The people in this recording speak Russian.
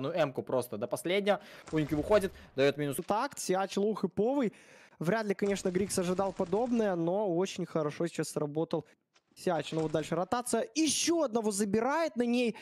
Ну, М-ку просто до последнего. Уники выходит, дает минус. Так, Сиач, Лух и Повый. Вряд ли, конечно, Грикс ожидал подобное, но очень хорошо сейчас сработал Сиач. Ну вот дальше ротация. Еще одного забирает на ней.